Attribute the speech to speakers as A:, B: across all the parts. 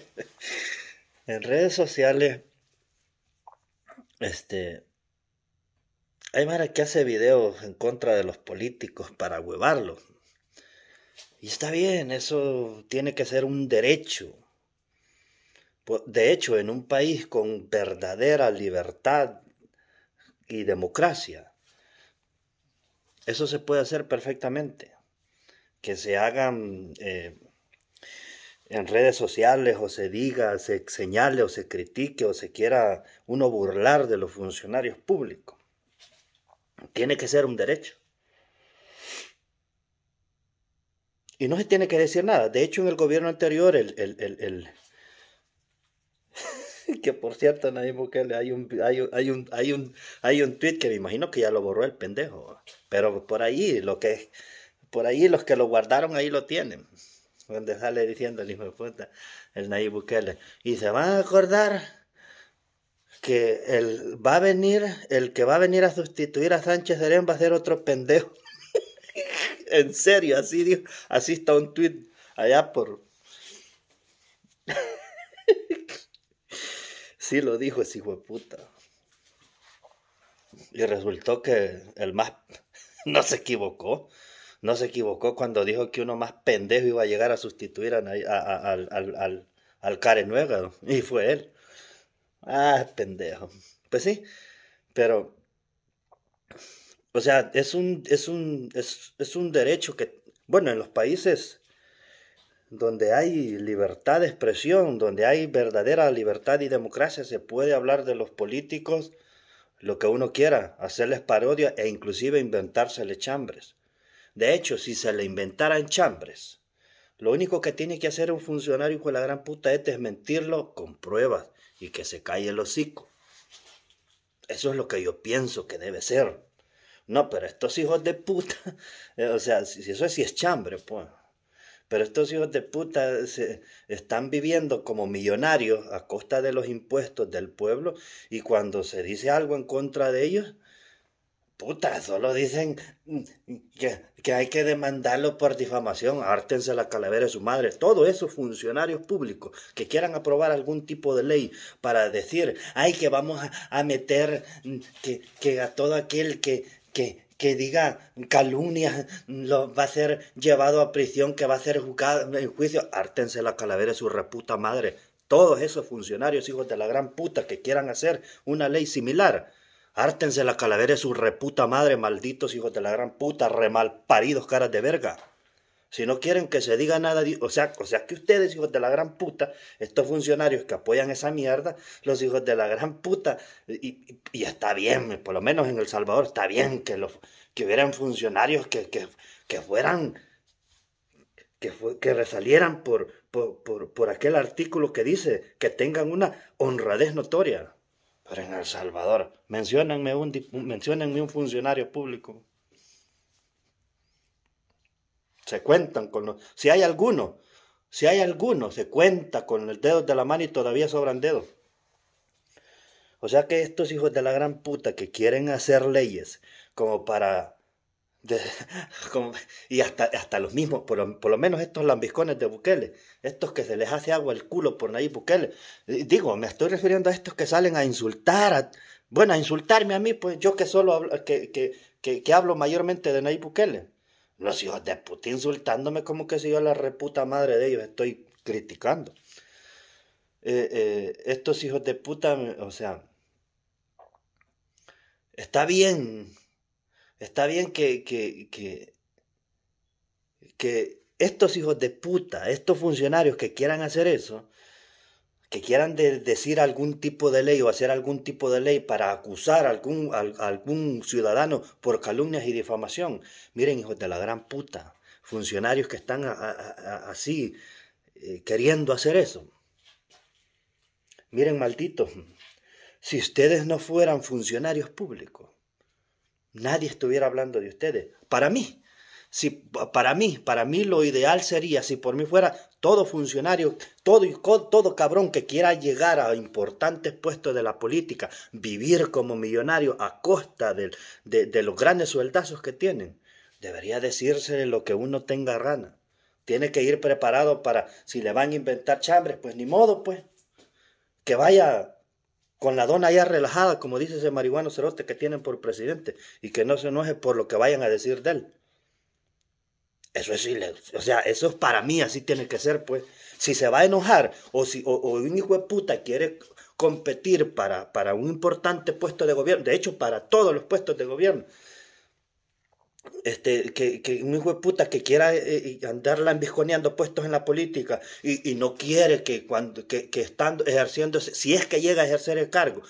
A: en redes sociales, este, hay mara que hace videos en contra de los políticos para huevarlos. Y está bien, eso tiene que ser un derecho. De hecho, en un país con verdadera libertad y democracia, eso se puede hacer perfectamente. Que se hagan eh, en redes sociales o se diga, se señale o se critique o se quiera uno burlar de los funcionarios públicos. Tiene que ser un derecho. Y no se tiene que decir nada. De hecho, en el gobierno anterior, el, el, el, que por cierto nadie hay un hay un, hay un hay un hay un tweet que me imagino que ya lo borró el pendejo pero por ahí lo que por ahí los que lo guardaron ahí lo tienen donde sale diciendo el hijo de puta, el Nayib Bukele. Y se van a acordar que el, va a venir, el que va a venir a sustituir a Sánchez Serén va a ser otro pendejo. en serio, así dijo, así está un tweet allá por... sí lo dijo ese hijo de puta. Y resultó que el más no se equivocó no se equivocó cuando dijo que uno más pendejo iba a llegar a sustituir a, al, al, y fue él. Ah, pendejo. Pues sí, pero, o sea, es un, es un, es, un derecho que, bueno, en los países donde hay libertad de expresión, donde hay verdadera libertad y democracia, se puede hablar de los políticos lo que uno quiera, hacerles parodia e inclusive inventárseles chambres. De hecho, si se le inventaran chambres, lo único que tiene que hacer un funcionario con la gran puta es mentirlo con pruebas y que se calle el hocico. Eso es lo que yo pienso que debe ser. No, pero estos hijos de puta, eh, o sea, si eso sí es chambre, pues. Pero estos hijos de puta se están viviendo como millonarios a costa de los impuestos del pueblo y cuando se dice algo en contra de ellos, Puta, solo dicen mm, que, hay que demandarlo por difamación, ártense la calavera de su madre. Todos esos funcionarios públicos que quieran aprobar algún tipo de ley para decir, ay, que vamos a, meter mm, que, a todo aquel que, que, diga calumnia mm, lo, va a ser llevado a prisión, que va a ser juzgado en juicio, ártense la calavera de su reputa madre. Todos esos funcionarios, hijos de la gran puta, que quieran hacer una ley similar Ártense las calaveras de su reputa madre, malditos hijos de la gran puta, remal paridos caras de verga. Si no quieren que se diga nada, o sea, o sea que ustedes, hijos de la gran puta, estos funcionarios que apoyan esa mierda, los hijos de la gran puta, y, está bien, por lo menos en El Salvador, está bien que, los, que hubieran funcionarios que, que, fueran, que, que resalieran por, por, por aquel artículo que dice que tengan una honradez notoria. Pero en El Salvador, mencionanme un, un funcionario público. Se cuentan con los... Si hay alguno, si hay alguno, se cuenta con el dedos de la mano y todavía sobran dedos. O sea que estos hijos de la gran puta que quieren hacer leyes como para y hasta, hasta los mismos, por lo, menos estos lambiscones de Bukele, estos que se les hace agua el culo por Nayib Bukele. Digo, me estoy refiriendo a estos que salen a insultar, bueno, a insultarme a mí, pues yo que solo hablo, que, hablo mayormente de Nayib Bukele. Los hijos de puta insultándome como que si yo la reputa madre de ellos estoy criticando. Eh, eh, estos hijos de puta, o sea, está bien Está bien que, que, estos hijos de puta, estos funcionarios que quieran hacer eso, que quieran decir algún tipo de ley o hacer algún tipo de ley para acusar a algún, algún ciudadano por calumnias y difamación. Miren, hijos de la gran puta, funcionarios que están así eh, queriendo hacer eso. Miren, malditos, si ustedes no fueran funcionarios públicos, nadie estuviera hablando de ustedes. Para mí, si, para mí, para mí lo ideal sería, si por mí fuera todo funcionario, todo, todo cabrón que quiera llegar a importantes puestos de la política, vivir como millonario a costa de, los grandes sueldazos que tienen, debería decírsele lo que uno tenga rana. Tiene que ir preparado para, si le van a inventar chambres, pues ni modo, pues, que vaya con la dona ya relajada, como dice ese marihuano cerote que tienen por presidente, y que no se enoje por lo que vayan a decir de él. Eso es O sea, eso es para mí, así tiene que ser, pues. Si se va a enojar, o si un hijo de puta quiere competir para, para un importante puesto de gobierno, de hecho, para todos los puestos de gobierno, este, que, que un hijo de puta que quiera andarla eh, eh, andar puestos en la política y, no quiere que cuando que, estando ejerciendo, si es que llega a ejercer el cargo,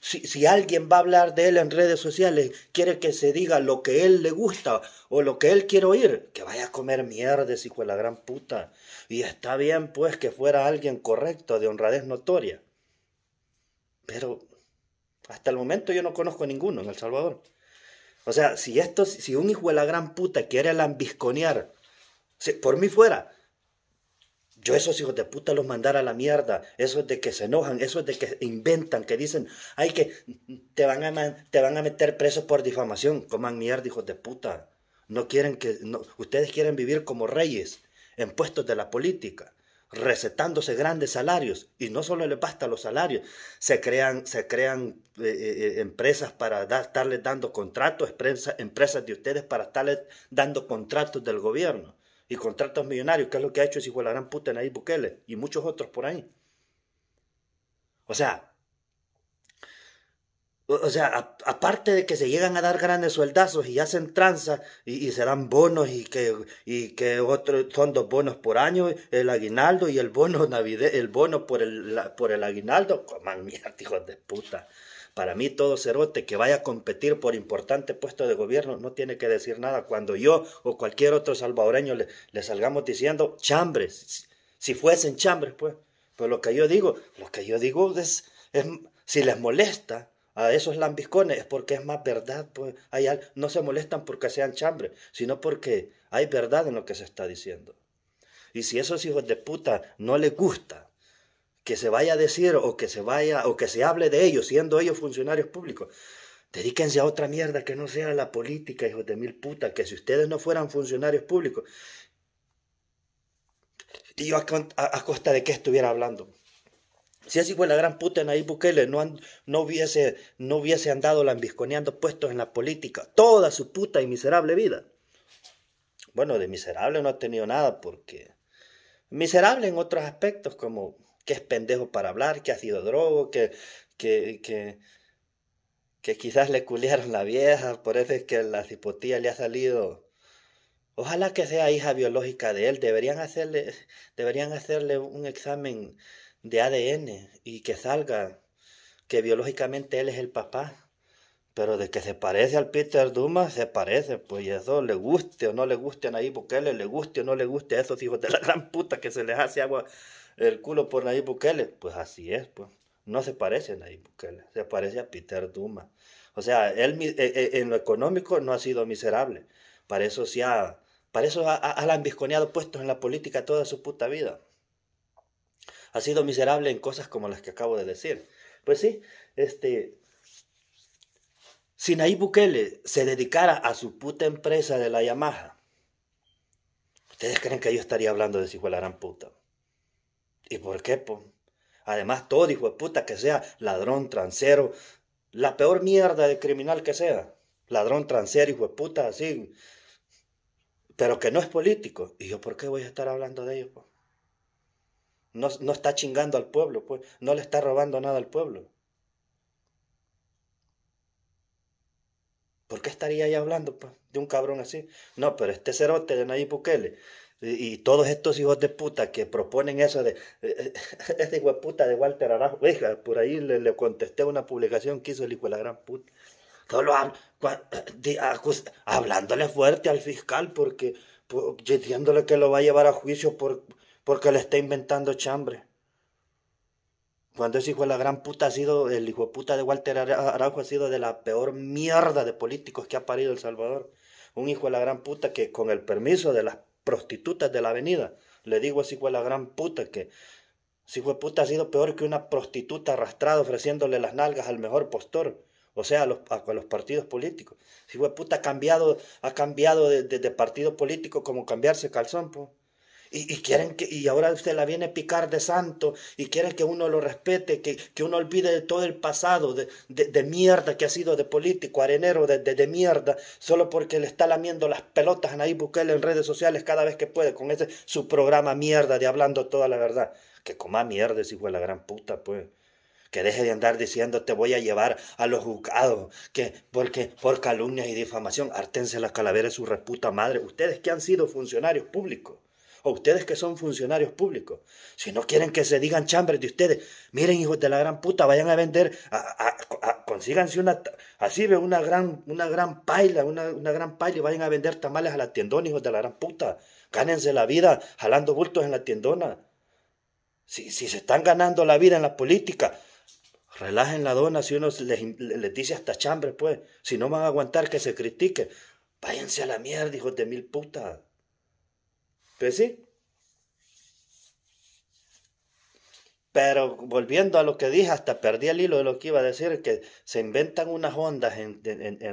A: si, alguien va a hablar de él en redes sociales, quiere que se diga lo que él le gusta o lo que él quiere oír, que vaya a comer mierda, hijo de la gran puta. Y está bien, pues, que fuera alguien correcto, de honradez notoria. Pero hasta el momento yo no conozco ninguno en El Salvador. O sea, si esto, si un hijo de la gran puta quiere lambisconear, por mí fuera, yo esos hijos de puta los mandara a la mierda. es de que se enojan, eso es de que inventan, que dicen, ay, que te van a, te van a meter presos por difamación. Coman mierda, hijos de puta. No quieren que, no, ustedes quieren vivir como reyes en puestos de la política recetándose grandes salarios y no solo le basta los salarios, se crean, se crean eh, eh, eh, empresas para estarles dando contratos, empresas de ustedes para estarles dando contratos del gobierno y contratos millonarios, que es lo que ha hecho ese hijo putin la gran Bukele y muchos otros por ahí. O sea, o sea, aparte de que se llegan a dar grandes sueldazos y hacen tranza y, serán bonos y que, y que son dos bonos por año, el aguinaldo y el bono navide, el bono por el, por el aguinaldo, coman mierda, hijos de puta. Para mí todo cerote que vaya a competir por importante puesto de gobierno no tiene que decir nada cuando yo o cualquier otro salvadoreño le, salgamos diciendo chambres, si fuesen chambres, pues. Pero lo que yo digo, lo que yo digo es si les molesta, a esos lambiscones es porque es más verdad. Pues, no se molestan porque sean chambres, sino porque hay verdad en lo que se está diciendo. Y si esos hijos de puta no les gusta que se vaya a decir o que se vaya o que se hable de ellos, siendo ellos funcionarios públicos, dedíquense a otra mierda que no sea la política, hijos de mil puta, que si ustedes no fueran funcionarios públicos, y yo a, a costa de qué estuviera hablando. Si así fue la gran puta en ahí Bukele, no, no, hubiese, no hubiese andado lambisconeando puestos en la política toda su puta y miserable vida. Bueno, de miserable no ha tenido nada porque... Miserable en otros aspectos, como que es pendejo para hablar, que ha sido drogo, que, que, que, quizás le culiaron la vieja, por eso es que la cipotía le ha salido. Ojalá que sea hija biológica de él, deberían hacerle, deberían hacerle un examen de ADN y que salga que biológicamente él es el papá. Pero de que se parece al Peter Dumas, se parece, pues eso le guste o no le guste a Nayib Bukele, le guste o no le guste a esos hijos de la gran puta que se les hace agua el culo por Nayib Bukele, pues así es, pues no se parece a Nayib Bukele, se parece a Peter Dumas. O sea, él eh, eh, en lo económico no ha sido miserable, para eso sí ha, para eso ha, ha, puestos en la política toda su puta vida ha sido miserable en cosas como las que acabo de decir. Pues sí, este, si Nayib Bukele se dedicara a su puta empresa de la Yamaha, ¿ustedes creen que yo estaría hablando de si fue la gran puta? ¿Y por qué? Po? Además, todo hijo de puta que sea ladrón, transero, la peor mierda de criminal que sea, ladrón, transero, hijo de puta, así, pero que no es político. ¿Y yo por qué voy a estar hablando de ello? Po? No, está chingando al pueblo, pues, no le está robando nada al pueblo. ¿Por qué estaría ahí hablando pues, de un cabrón así? No, pero este cerote de Nayib Bukele y, todos estos hijos de puta que proponen eso de. Este hijo de puta de Walter Arajo. Oiga, por ahí le, contesté una publicación que hizo el hijo de la gran puta. hablándole fuerte al fiscal porque diciéndole que lo va a llevar a juicio por porque le está inventando chambre. Cuando ese hijo de la gran puta ha sido, el hijo de puta de Walter Araujo ha sido de la peor mierda de políticos que ha parido El Salvador. Un hijo de la gran puta que, con el permiso de las prostitutas de la avenida, le digo a ese hijo de la gran puta que, ese hijo de puta ha sido peor que una prostituta arrastrada ofreciéndole las nalgas al mejor postor. O sea, a los, partidos políticos. Si hijo de puta ha cambiado, ha cambiado de, partido político como cambiarse calzón, pues y, quieren que, y ahora usted la viene a picar de santo y quieren que uno lo respete, que, que uno olvide de todo el pasado de, mierda que ha sido de político, arenero de, mierda, solo porque le está lamiendo las pelotas a Nayib Bukele en redes sociales cada vez que puede, con ese su programa mierda de hablando toda la verdad. Que coma mierda, si fue la gran puta, pues que deje de andar diciendo te voy a llevar a los juzgados, que porque por calumnias y difamación, artense las calaveras su reputa madre, ustedes que han sido funcionarios públicos o ustedes que son funcionarios públicos, si no quieren que se digan chambres de ustedes, miren hijos de la gran puta, vayan a vender, a, consíganse una, así ve una gran, una gran paila, una, gran paila y vayan a vender tamales a la tiendona, hijos de la gran puta, gánense la vida jalando bultos en la tiendona. Si, se están ganando la vida en la política, relajen la dona si uno les, dice hasta chambres, pues, si no van a aguantar que se critique, váyanse a la mierda, hijos de mil putas. Pues sí. Pero volviendo a lo que dije, hasta perdí el hilo de lo que iba a decir, que se inventan unas ondas en,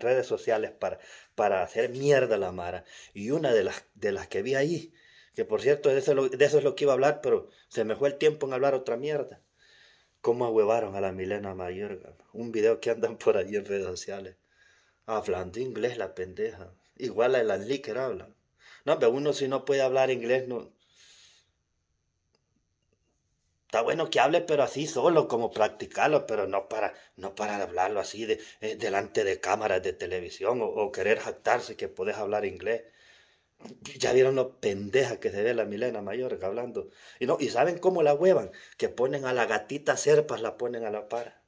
A: redes sociales para, para hacer mierda la Mara. Y una de las, de las que vi ahí, que por cierto, de eso, de eso es lo que iba a hablar, pero se me fue el tiempo en hablar otra mierda. ¿Cómo huevaron a la Milena Mayorga? Un video que andan por ahí en redes sociales. Hablando inglés la pendeja. Igual a la que hablan no, pero uno si no puede hablar inglés, no. Está bueno que hable, pero así solo, como practicarlo, pero no para, no para hablarlo así de, eh, delante de cámaras de televisión o, querer jactarse que puedes hablar inglés. Ya vieron lo pendeja que se ve la Milena mayor hablando. Y, no, y saben cómo la huevan, que ponen a la gatita serpas, la ponen a la par.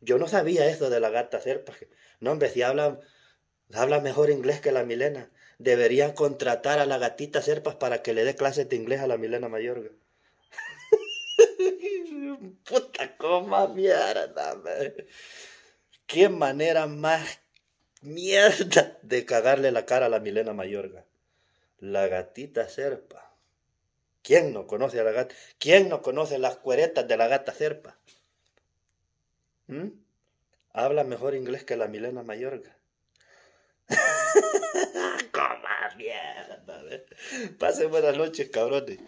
A: Yo no sabía eso de la gata serpa. No, hombre, si hablan, habla mejor inglés que la Milena deberían contratar a la gatita Serpas para que le dé clases de inglés a la Milena Mayorga. Puta coma mierda, Qué manera más mierda de cagarle la cara a la Milena Mayorga. La gatita Serpa. ¿Quién no conoce a la gata? ¿Quién no conoce las cueretas de la gata Serpa? ¿Mm? Habla mejor inglés que la Milena Mayorga. ¿eh? Pase buenas noches, cabrones.